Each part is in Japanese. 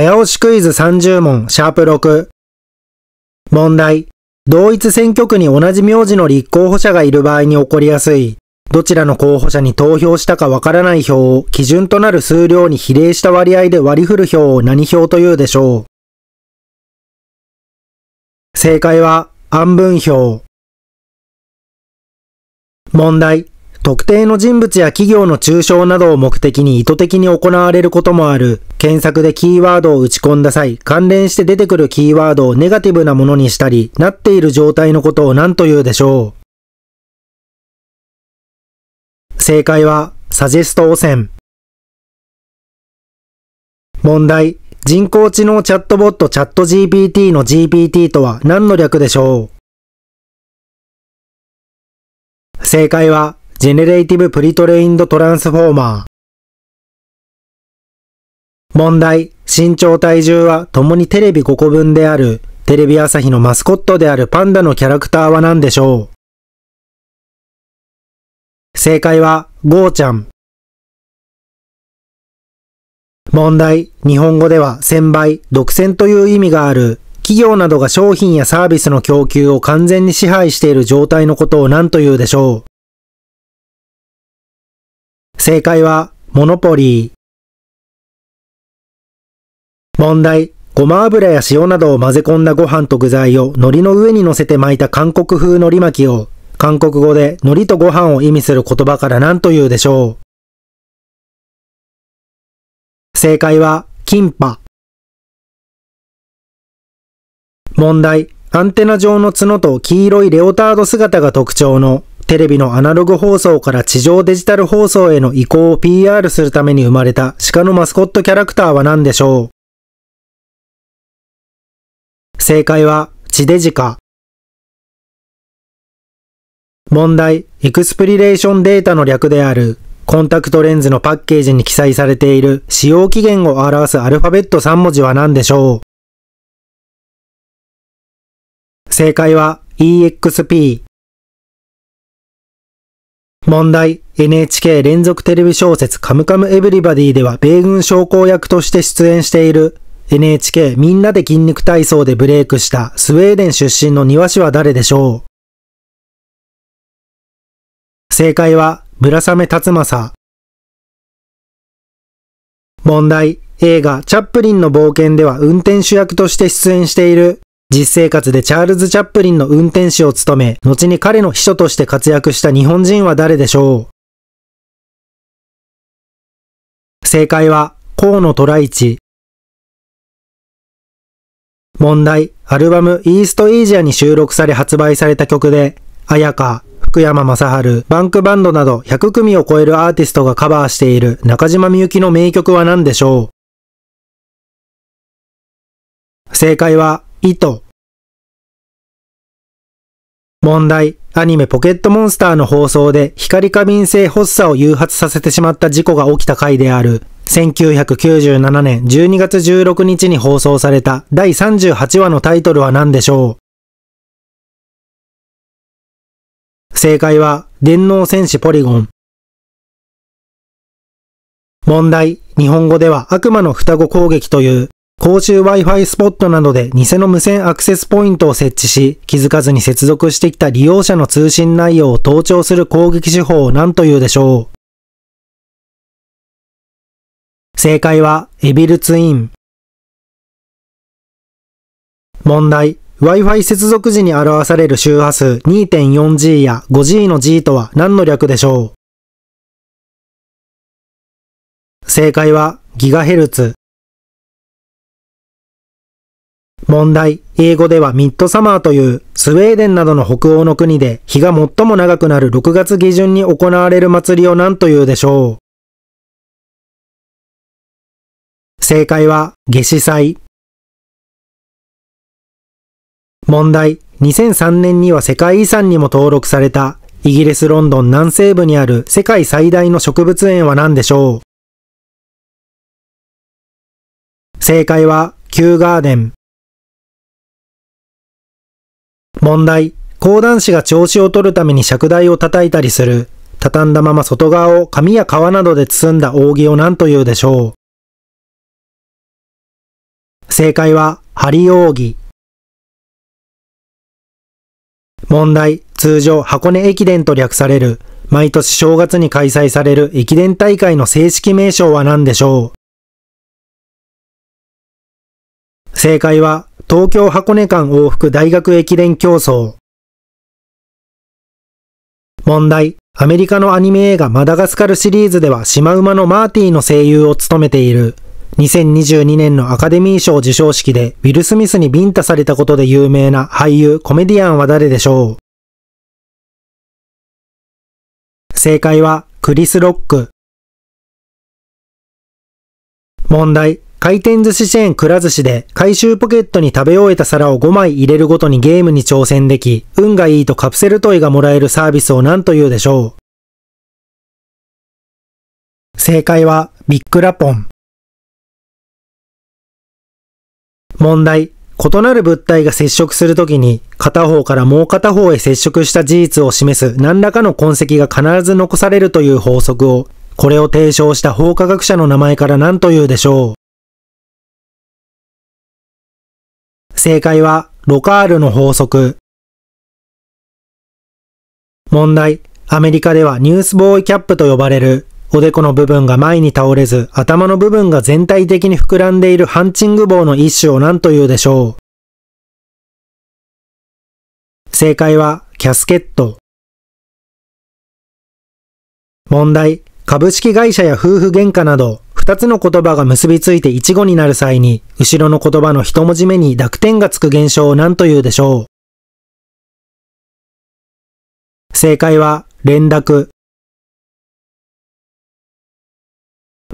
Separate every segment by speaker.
Speaker 1: 早押しクイズ30問、シャープ6。問題。同一選挙区に同じ名字の立候補者がいる場合に起こりやすい、どちらの候補者に投票したかわからない票を基準となる数量に比例した割合で割
Speaker 2: り振る票を何票というでしょう。正解は、安分票。問題。特
Speaker 1: 定の人物や企業の中傷などを目的に意図的に行われることもある検索でキーワードを打ち込んだ際、関連して出てくるキーワードをネガティブなものにしたり、
Speaker 2: なっている状態のことを何と言うでしょう正解は、サジェスト汚染。
Speaker 1: 問題。人工知能チャットボットチャット GPT の GPT とは何の略
Speaker 2: でしょう正解は、ジェネレイティブプリトレインドトランスフォーマー。問
Speaker 1: 題、身長体重は共にテレビ5個分である、テレビ朝日のマスコット
Speaker 2: であるパンダのキャラクターは何でしょう正解は、ゴーちゃん。問題、
Speaker 1: 日本語では専売、倍、独占という意味がある、企業などが商品やサービスの
Speaker 2: 供給を完全に支配している状態のことを何というでしょう正解は、モノポリー。問題。ごま油や塩などを混ぜ込んだご飯と具材を海苔の
Speaker 1: 上に乗せて巻いた韓国風海苔巻きを、韓国語で海苔とご飯を意味する言葉
Speaker 2: から何というでしょう。正解は、キンパ。問題。アンテナ
Speaker 1: 状の角と黄色いレオタード姿が特徴のテレビのアナログ放送から地上デジタル放送への移行を PR するために生まれた鹿のマスコットキャラクターは何
Speaker 2: でしょう正解は、地デジカ。問題、エクスプリレーションデータ
Speaker 1: の略である、コンタクトレンズのパッケージに記載されている使用期限を表す
Speaker 2: アルファベット3文字は何でしょう正解は EXP。問題
Speaker 1: NHK 連続テレビ小説カムカムエヴリバディでは米軍将校役として出演している NHK みんなで筋肉体操でブレイクしたスウェーデン出身の
Speaker 2: 庭師は誰でしょう正解は村雨辰政。問題。映画
Speaker 1: チャップリンの冒険では運転手役として出演している。実生活でチャールズ・チャップリンの運転手を務め、後に彼の秘書として活躍した日本人は誰でしょ
Speaker 2: う正解は、河野虎一。問題、アルバムイーストエイジアに
Speaker 1: 収録され発売された曲で、や香、福山雅治、バンクバンドなど100
Speaker 2: 組を超えるアーティストがカバーしている中島みゆきの名曲は何でしょう正解は、糸。問題、アニメポケットモンスターの放送で光過敏性
Speaker 1: 発作を誘発させてしまった事故が起きた回である1997年12月16日に放送された第38話のタイトルは何でしょ
Speaker 2: う正解は、電脳戦士ポリゴン。問題。日本語では悪魔の双子
Speaker 1: 攻撃という、公衆 Wi-Fi スポットなどで偽の無線アクセスポイントを設置し、気づかずに接続してきた利用者の通信内容を盗聴する攻撃手法を何という
Speaker 2: でしょう正解はエビルツイン。問題。Wi-Fi 接続時
Speaker 1: に表される周波数 2.4G や 5G の G とは何の略でしょ
Speaker 2: う正解はギガヘルツ。問題。英語ではミッドサマーとい
Speaker 1: うスウェーデンなどの北欧の国で日が最も長くなる6月下旬に行われる
Speaker 2: 祭りを何というでしょう正解は夏至祭。問題。
Speaker 1: 2003年には世界遺産にも登録されたイギリス・ロンドン南西部にある世
Speaker 2: 界最大の植物園は何でしょう正解は、キューガーデン。
Speaker 1: 問題。講談師が調子を取るために尺台を叩いたりする、畳んだまま
Speaker 2: 外側を紙や皮などで包んだ扇を何というでしょう正解は、ハリ問題、通常箱根駅伝と略される、毎年正月
Speaker 1: に開催される駅伝大会の正式名称は何でしょ
Speaker 2: う正解は、東京箱根間往復大学駅伝競争。問題、アメリカのアニメ映
Speaker 1: 画マダガスカルシリーズではシマウマのマーティの声優を務めている2022年のアカデミー賞授賞式でウィル・スミスにビンタされたことで有名な俳優、コメ
Speaker 2: ディアンは誰でしょう正解はクリス・ロック。問題。回
Speaker 1: 転寿司チェーンくら寿司で回収ポケットに食べ終えた皿を5枚入れるごとにゲームに挑
Speaker 2: 戦でき、運がいいとカプセルトイがもらえるサービスを何と言うでしょう正解はビッグラポン。問題、異なる物体が接触するときに、片
Speaker 1: 方からもう片方へ接触した事実を示す何らかの痕跡が必ず残されるという法則を、これを提唱した法科学者の名前から何というでしょう。
Speaker 2: 正解は、ロカールの法則。問題、アメリカではニュースボーイキャ
Speaker 1: ップと呼ばれるおでこの部分が前に倒れず、頭の部分が全体的に膨らん
Speaker 2: でいるハンチング棒の一種を何というでしょう。正解は、キャスケット。
Speaker 1: 問題。株式会社や夫婦喧嘩など、二つの言葉が結びついて一語になる際に、後ろの言葉の一文字目に濁点がつく現象を何というでしょう。
Speaker 2: 正解は、連絡。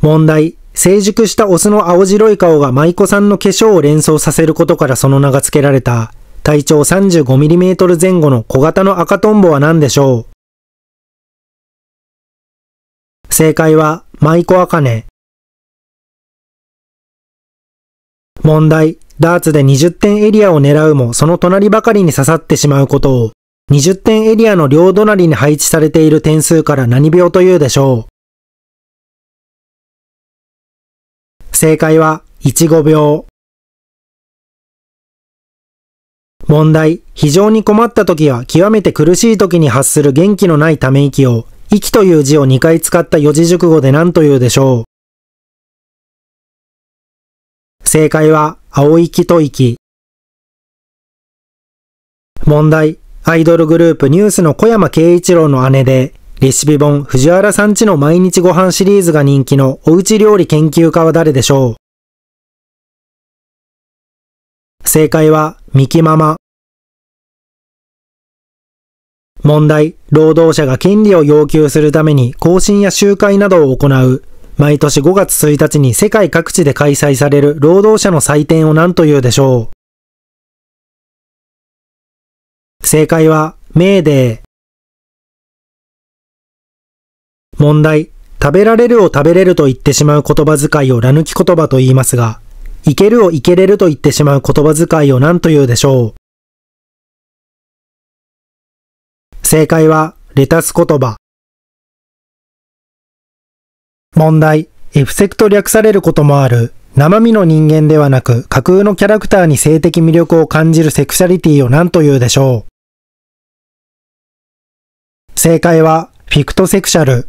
Speaker 2: 問題。成熟したオスの青白い
Speaker 1: 顔が舞妓さんの化粧を連想させることからその名が付けられた、体長 35mm
Speaker 2: 前後の小型の赤トンボは何でしょう正解は、舞妓茜。問題。ダーツで20点エリアを狙うも、その隣ばかりに刺さっ
Speaker 1: てしまうことを、20点エリアの両隣に配置されている点数から何秒とい
Speaker 2: うでしょう正解は、いちご病。問題。非常
Speaker 1: に困った時は、極めて苦しい時に発する元気のないため息を、息という字を
Speaker 2: 2回使った四字熟語で何というでしょう正解は、青息と息。
Speaker 1: 問題。アイドルグループニュースの小山慶一郎の姉で、レシピ本藤原
Speaker 2: さんちの毎日ご飯シリーズが人気のおうち料理研究家は誰でしょう正解はミキママ。問題、労働者が権利を要求するために
Speaker 1: 更新や集会などを行う、毎年5月1日に世界各地で開催され
Speaker 2: る労働者の祭典を何というでしょう正解は、メーデー。
Speaker 1: 問題、食べられるを食べれると言ってしまう言葉遣いをら抜き言葉と言いますが、
Speaker 2: いけるをいけれると言ってしまう言葉遣いを何と言うでしょう正解は、レタス言葉。問題、F セクと略されることもある、生身の
Speaker 1: 人間ではなく架空のキャラクターに性的魅力を感じるセクシャリティを何と言うでし
Speaker 2: ょう正解は、フィクトセクシャル。